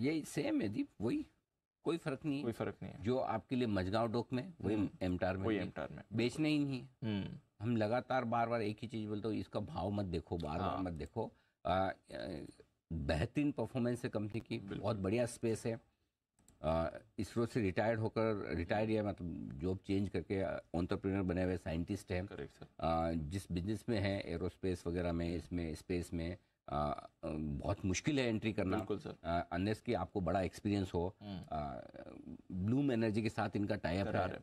ये सेम है दीप वही कोई फर्क नहीं कोई फर्क नहीं है जो आपके लिए मजगांव डोक में वही एमटार हम्म, में वही एमटार में बेचने ही नहीं हम्म। हम लगातार बार बार एक ही चीज बोलते हो इसका भाव मत देखो बार बार हाँ। मत देखो बेहतरीन परफॉर्मेंस है कंपनी की बहुत बढ़िया स्पेस है इसरो से रिटायर्ड होकर रिटायर्ड या मतलब जॉब चेंज करके ऑन्टरप्रीनर बने हुए साइंटिस्ट हैं जिस बिजनेस में है एरोस्पेस वगैरह में इसमें स्पेस में बहुत मुश्किल है एंट्री करना बिल्कुल सर अनलेस आपको बड़ा एक्सपीरियंस हो ब्लूम हम्म। एनर्जी के साथ इनका टाइप है